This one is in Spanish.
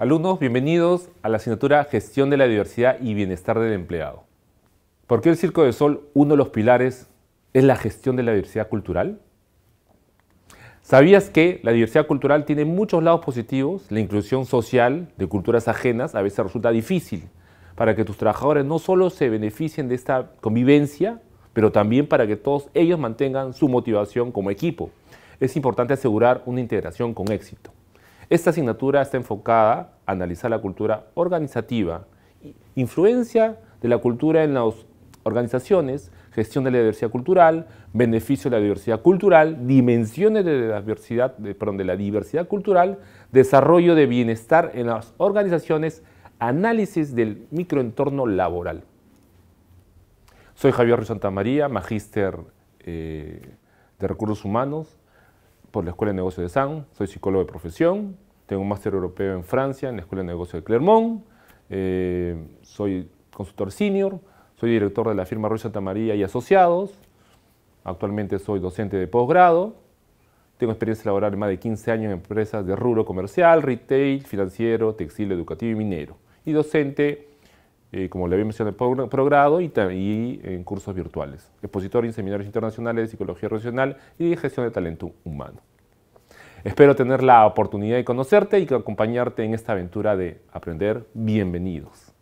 Alumnos, bienvenidos a la asignatura Gestión de la Diversidad y Bienestar del Empleado. ¿Por qué el Circo del Sol, uno de los pilares, es la gestión de la diversidad cultural? ¿Sabías que la diversidad cultural tiene muchos lados positivos? La inclusión social de culturas ajenas a veces resulta difícil para que tus trabajadores no solo se beneficien de esta convivencia, pero también para que todos ellos mantengan su motivación como equipo. Es importante asegurar una integración con éxito. Esta asignatura está enfocada a analizar la cultura organizativa, influencia de la cultura en las organizaciones, gestión de la diversidad cultural, beneficio de la diversidad cultural, dimensiones de la diversidad, de, la diversidad cultural, desarrollo de bienestar en las organizaciones, análisis del microentorno laboral. Soy Javier Ruiz María, magíster eh, de Recursos Humanos, por la Escuela de Negocios de San, soy psicólogo de profesión, tengo un máster europeo en Francia, en la Escuela de Negocios de Clermont, eh, soy consultor senior, soy director de la firma Ruiz Santa y Asociados, actualmente soy docente de posgrado, tengo experiencia laboral de más de 15 años en empresas de rubro comercial, retail, financiero, textil, educativo y minero, y docente eh, como le había mencionado, en progrado y, y, en cursos virtuales. Expositor en seminarios internacionales de psicología regional y gestión de talento humano. Espero tener la oportunidad de conocerte y acompañarte en esta aventura de aprender. Bienvenidos.